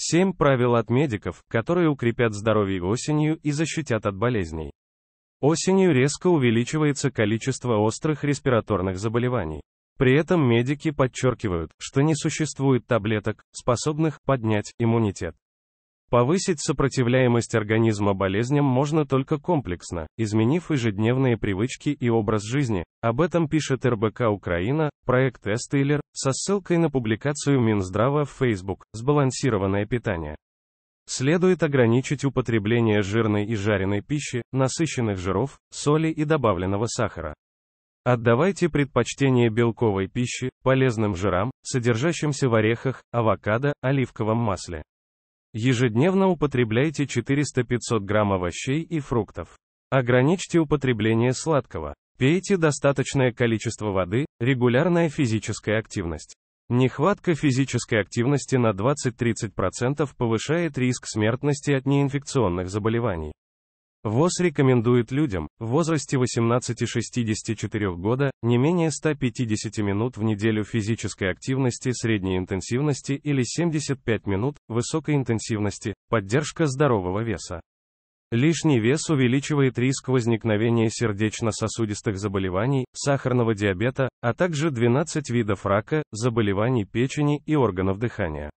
7 правил от медиков, которые укрепят здоровье осенью и защитят от болезней. Осенью резко увеличивается количество острых респираторных заболеваний. При этом медики подчеркивают, что не существует таблеток, способных поднять иммунитет. Повысить сопротивляемость организма болезням можно только комплексно, изменив ежедневные привычки и образ жизни. Об этом пишет РБК Украина, проект Эстейлер, со ссылкой на публикацию Минздрава в Facebook «Сбалансированное питание». Следует ограничить употребление жирной и жареной пищи, насыщенных жиров, соли и добавленного сахара. Отдавайте предпочтение белковой пище, полезным жирам, содержащимся в орехах, авокадо, оливковом масле. Ежедневно употребляйте 400-500 грамм овощей и фруктов. Ограничьте употребление сладкого. Пейте достаточное количество воды, регулярная физическая активность. Нехватка физической активности на 20-30% повышает риск смертности от неинфекционных заболеваний. ВОЗ рекомендует людям в возрасте 18-64 года не менее 150 минут в неделю физической активности средней интенсивности или 75 минут высокой интенсивности, поддержка здорового веса. Лишний вес увеличивает риск возникновения сердечно-сосудистых заболеваний, сахарного диабета, а также 12 видов рака, заболеваний печени и органов дыхания.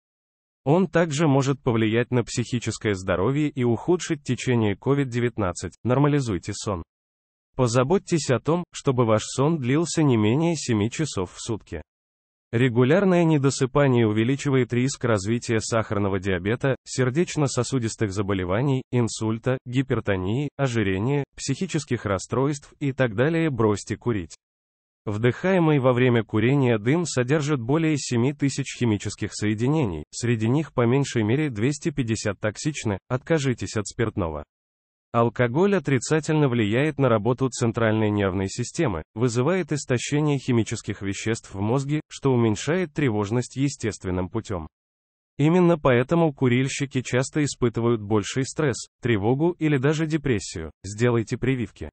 Он также может повлиять на психическое здоровье и ухудшить течение COVID-19. Нормализуйте сон. Позаботьтесь о том, чтобы ваш сон длился не менее 7 часов в сутки. Регулярное недосыпание увеличивает риск развития сахарного диабета, сердечно-сосудистых заболеваний, инсульта, гипертонии, ожирения, психических расстройств и так далее. Бросьте курить. Вдыхаемый во время курения дым содержит более 7000 химических соединений, среди них по меньшей мере 250 токсичны, откажитесь от спиртного. Алкоголь отрицательно влияет на работу центральной нервной системы, вызывает истощение химических веществ в мозге, что уменьшает тревожность естественным путем. Именно поэтому курильщики часто испытывают больший стресс, тревогу или даже депрессию. Сделайте прививки.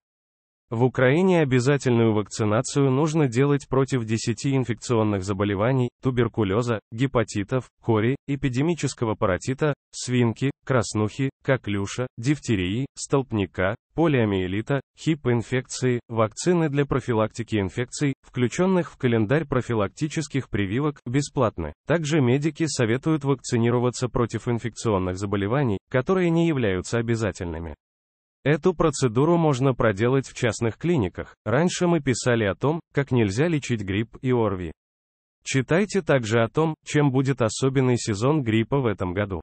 В Украине обязательную вакцинацию нужно делать против 10 инфекционных заболеваний, туберкулеза, гепатитов, кори, эпидемического паротита, свинки, краснухи, коклюша, дифтерии, столбняка, полиомиелита, хип-инфекции, вакцины для профилактики инфекций, включенных в календарь профилактических прививок, бесплатны. Также медики советуют вакцинироваться против инфекционных заболеваний, которые не являются обязательными. Эту процедуру можно проделать в частных клиниках. Раньше мы писали о том, как нельзя лечить грипп и ОРВИ. Читайте также о том, чем будет особенный сезон гриппа в этом году.